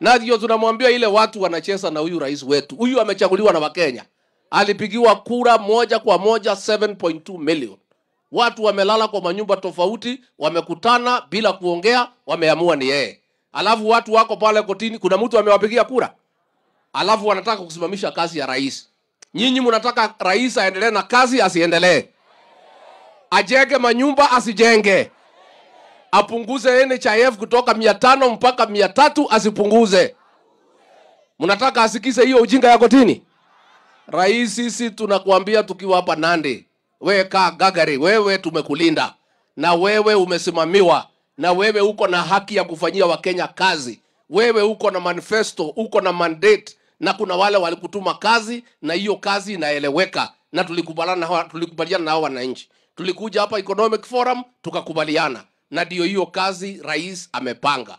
na ndio tunamwambia ile watu wanacheza na huyu rais wetu. Huyu amechaguliwa na Wakenya, alipigiwa kura moja kwa moja 7.2 million. Watu wamelala kwa manyumba tofauti, wamekutana bila kuongea, wameamua ni yeye. Alafu watu wako pale kotini, kuna mtu amewapigia kura, alafu wanataka kusimamisha kazi ya rais. Nyinyi mnataka rais aendelee na kazi, asiendelee? Ajenge manyumba, asijenge? apunguze NHIF kutoka mia tano mpaka mia tatu asipunguze. Mnataka asikize hiyo ujinga ya kotini? Rais, sisi tunakuambia tukiwa hapa Nandi, wewe kaa gagari, wewe tumekulinda na wewe umesimamiwa na wewe uko na haki ya kufanyia Wakenya kazi. Wewe uko na manifesto, uko na mandate, na kuna wale walikutuma kazi, na hiyo kazi inaeleweka, na tulikubaliana na tulikubaliana na wananchi. Tulikuja hapa Economic Forum tukakubaliana na ndio hiyo kazi rais amepanga.